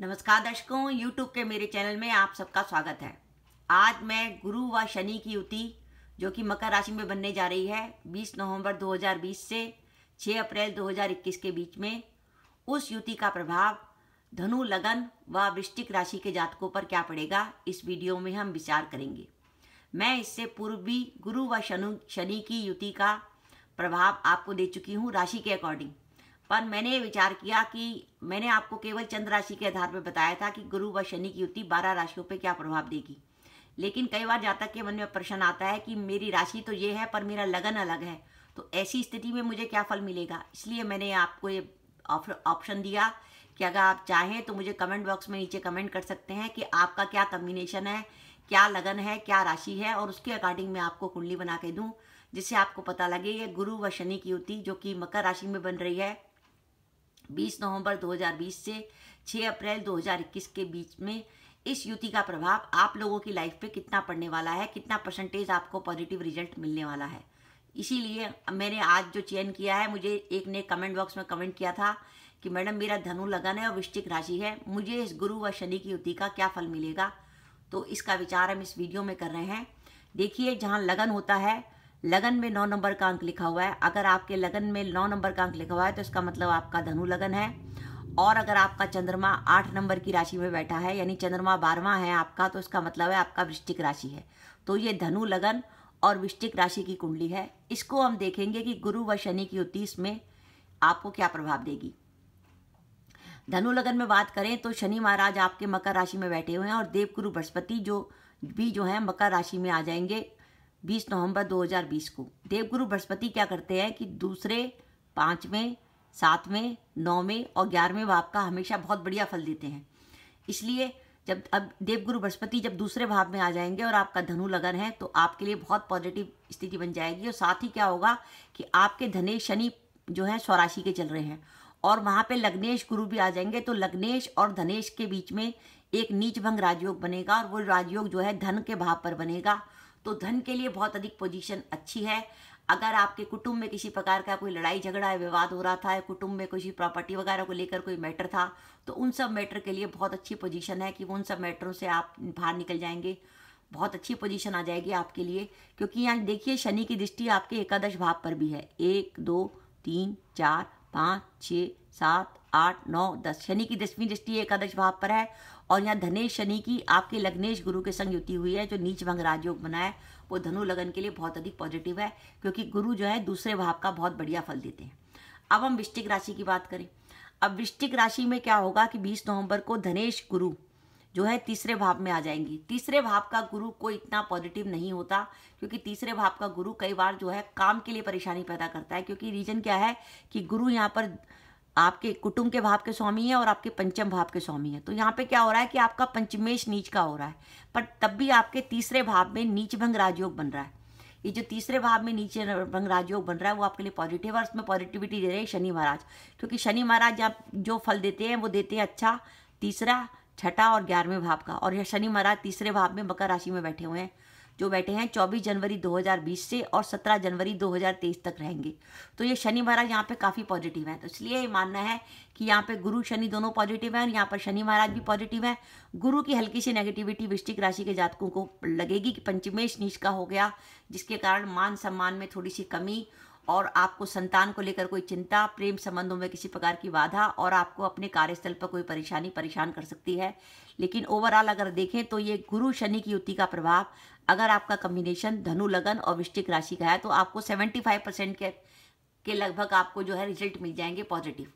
नमस्कार दर्शकों YouTube के मेरे चैनल में आप सबका स्वागत है आज मैं गुरु व शनि की युति जो कि मकर राशि में बनने जा रही है 20 नवंबर 2020 से 6 अप्रैल 2021 के बीच में उस युति का प्रभाव धनु लगन व वृश्चिक राशि के जातकों पर क्या पड़ेगा इस वीडियो में हम विचार करेंगे मैं इससे पूर्व भी गुरु व शनु शनि की युति का प्रभाव आपको दे चुकी हूँ राशि के अकॉर्डिंग पर मैंने विचार किया कि मैंने आपको केवल चंद्र राशि के आधार पर बताया था कि गुरु व शनि की युति बारह राशियों पर क्या प्रभाव देगी लेकिन कई बार जातक के मन में प्रश्न आता है कि मेरी राशि तो ये है पर मेरा लगन अलग है तो ऐसी स्थिति में मुझे क्या फल मिलेगा इसलिए मैंने आपको ये ऑप्शन दिया कि अगर आप चाहें तो मुझे कमेंट बॉक्स में नीचे कमेंट कर सकते हैं कि आपका क्या कम्बिनेशन है क्या लगन है क्या राशि है और उसके अकॉर्डिंग मैं आपको कुंडली बना के दूँ जिससे आपको पता लगे ये गुरु व शनि की युति जो कि मकर राशि में बन रही है 20 नवंबर 2020 से 6 अप्रैल 2021 के बीच में इस युति का प्रभाव आप लोगों की लाइफ पे कितना पड़ने वाला है कितना परसेंटेज आपको पॉजिटिव रिजल्ट मिलने वाला है इसीलिए मैंने आज जो चयन किया है मुझे एक ने कमेंट बॉक्स में कमेंट किया था कि मैडम मेरा धनु लगन है और वृश्चिक राशि है मुझे इस गुरु व शनि की युति का क्या फल मिलेगा तो इसका विचार हम इस वीडियो में कर रहे हैं देखिए जहाँ लगन होता है लगन में नौ नंबर का अंक लिखा हुआ है अगर आपके लगन में नौ नंबर का अंक लिखा हुआ है तो इसका मतलब आपका धनु लगन है और अगर आपका चंद्रमा आठ नंबर की राशि में बैठा है यानी चंद्रमा बारहवा है आपका तो इसका मतलब है आपका वृश्चिक राशि है तो ये धनु लगन और वृश्चिक राशि की कुंडली है इसको हम देखेंगे कि गुरु व शनि की उत्तीस में आपको क्या प्रभाव देगी धनु लगन में बात करें तो शनि महाराज आपके मकर राशि में बैठे हुए हैं और देवगुरु बृहस्पति जो भी जो है मकर राशि में आ जाएंगे 20 नवंबर 2020 को देवगुरु बृहस्पति क्या करते हैं कि दूसरे पाँचवें सातवें नौवें और ग्यारहवें भाव का हमेशा बहुत बढ़िया फल देते हैं इसलिए जब अब देवगुरु बृहस्पति जब दूसरे भाव में आ जाएंगे और आपका धनु लगन है तो आपके लिए बहुत पॉजिटिव स्थिति बन जाएगी और साथ ही क्या होगा कि आपके धने शनि जो है स्वराशि के चल रहे हैं और वहाँ पे लग्नेश गुरु भी आ जाएंगे तो लग्नेश और धनेश के बीच में एक नीच भंग राजयोग बनेगा और वो राजयोग जो है धन के भाव पर बनेगा तो धन के लिए बहुत अधिक पोजीशन अच्छी है अगर आपके कुटुंब में किसी प्रकार का कोई लड़ाई झगड़ा है विवाद हो रहा था कुटुंब में किसी प्रॉपर्टी वगैरह को लेकर कोई मैटर था तो उन सब मैटर के लिए बहुत अच्छी पोजीशन है कि वो उन सब मैटरों से आप बाहर निकल जाएंगे बहुत अच्छी पोजीशन आ जाएगी आपके लिए क्योंकि यहाँ देखिए शनि की दृष्टि आपके एकादश भाव पर भी है एक दो तीन चार पाँच छः सात आठ नौ दस शनि की दसवीं दृष्टि एकादश भाव पर है और यहाँ धनेश शनि की आपके लग्नेश गुरु के संग युति हुई है जो नीच भंग राजयोग बना है वो धनु लगन के लिए बहुत अधिक पॉजिटिव है क्योंकि गुरु जो है दूसरे भाव का बहुत बढ़िया फल देते हैं अब हम वृश्चिक राशि की बात करें अब वृश्चिक राशि में क्या होगा कि बीस नवंबर को धनेश गुरु जो है तीसरे भाव में आ जाएंगी तीसरे भाव का गुरु कोई इतना पॉजिटिव नहीं होता क्योंकि तीसरे भाव का गुरु कई बार जो है काम के लिए परेशानी पैदा करता है क्योंकि रीजन क्या है कि गुरु यहाँ पर आपके कुटुंब के भाव के स्वामी है और आपके पंचम भाव के स्वामी है तो यहाँ पे क्या हो रहा है कि आपका पंचमेश नीच का हो रहा है पर तब भी आपके तीसरे भाव में नीच भंग राजयोग बन रहा है ये जो तीसरे भाव में नीचे भंग राजयोग बन रहा है वो आपके लिए पॉजिटिव है और उसमें पॉजिटिविटी दे रहे हैं शनि महाराज क्योंकि शनि महाराज आप जो फल देते हैं वो देते हैं अच्छा तीसरा छठा और ग्यारहवें भाव का और यह शनि महाराज तीसरे भाव में मकर राशि में बैठे हुए हैं जो बैठे हैं 24 जनवरी 2020 से और 17 जनवरी 2023 तक रहेंगे तो ये शनि महाराज यहाँ पे काफ़ी पॉजिटिव हैं तो इसलिए ये मानना है कि यहाँ पे गुरु शनि दोनों पॉजिटिव हैं और यहाँ पर शनि महाराज भी पॉजिटिव हैं गुरु की हल्की सी नेगेटिविटी वृश्चिक राशि के जातकों को लगेगी कि पंचमेश नीच का हो गया जिसके कारण मान सम्मान में थोड़ी सी कमी और आपको संतान को लेकर कोई चिंता प्रेम संबंधों में किसी प्रकार की बाधा और आपको अपने कार्यस्थल पर कोई परेशानी परेशान कर सकती है लेकिन ओवरऑल अगर देखें तो ये गुरु शनि की युति का प्रभाव अगर आपका कम्बिनेशन धनु लगन और वृश्चिक राशि का है तो आपको सेवेंटी फाइव परसेंट के के लगभग आपको जो है रिजल्ट मिल जाएंगे पॉजिटिव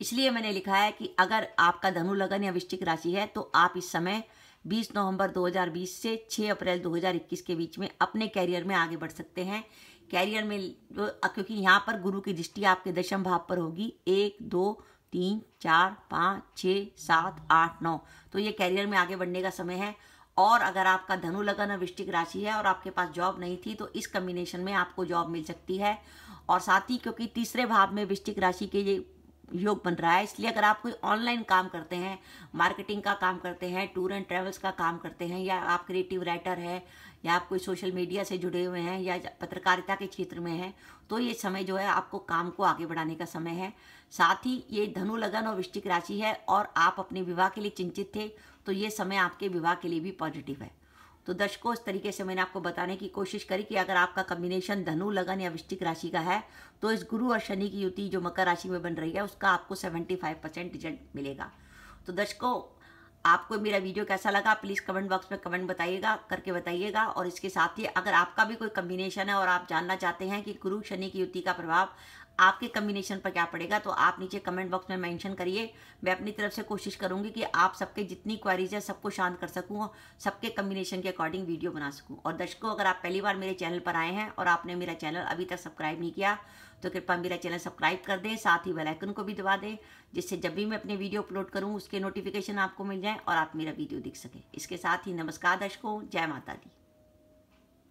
इसलिए मैंने लिखा है कि अगर आपका धनु लगन या वृश्चिक राशि है तो आप इस समय 20 नवंबर 2020 से 6 अप्रैल 2021 के बीच में अपने कैरियर में आगे बढ़ सकते हैं कैरियर में जो क्योंकि यहाँ पर गुरु की दृष्टि आपके दशम भाव पर होगी एक दो तीन चार पाँच छः सात आठ नौ तो ये कैरियर में आगे बढ़ने का समय है और अगर आपका धनु लगन और वृष्टिक राशि है और आपके पास जॉब नहीं थी तो इस कम्बिनेशन में आपको जॉब मिल सकती है और साथ ही क्योंकि तीसरे भाव में वृष्टिक राशि के ये योग बन रहा है इसलिए अगर आप कोई ऑनलाइन काम करते हैं मार्केटिंग का काम करते हैं टूर एंड ट्रेवल्स का काम करते हैं या आप क्रिएटिव राइटर है या आप कोई सोशल मीडिया से जुड़े हुए हैं या पत्रकारिता के क्षेत्र में हैं तो ये समय जो है आपको काम को आगे बढ़ाने का समय है साथ ही ये धनु लगन और वृश्चिक राशि है और आप अपने विवाह के लिए चिंतित थे तो ये समय आपके विवाह के लिए भी पॉजिटिव है तो दर्शकों इस तरीके से मैंने आपको बताने की कोशिश करी कि अगर आपका कम्बिनेशन धनु लगन या वृश्चिक राशि का है तो इस गुरु और शनि की युति जो मकर राशि में बन रही है उसका आपको सेवेंटी फाइव परसेंट रिजल्ट मिलेगा तो दर्शकों आपको मेरा वीडियो कैसा लगा प्लीज़ कमेंट बॉक्स में कमेंट बताइएगा करके बताइएगा और इसके साथ ही अगर आपका भी कोई कम्बिनेशन है और आप जानना चाहते हैं कि गुरु शनि की युति का प्रभाव आपके कम्बिनेशन पर क्या पड़ेगा तो आप नीचे कमेंट बॉक्स में मेंशन करिए मैं अपनी तरफ से कोशिश करूंगी कि आप सबके जितनी क्वारीज है सबको शांत कर सकूँ और सबके कम्बिनेशन के अकॉर्डिंग वीडियो बना सकूँ और दर्शकों अगर आप पहली बार मेरे चैनल पर आए हैं और आपने मेरा चैनल अभी तक सब्सक्राइब नहीं किया तो कृपया मेरा चैनल सब्सक्राइब कर दें साथ ही वेलाइकन को भी दबा दें जिससे जब भी मैं अपने वीडियो अपलोड करूँ उसके नोटिफिकेशन आपको मिल जाए और आप मेरा वीडियो देख सकें इसके साथ ही नमस्कार दर्शकों जय माता दी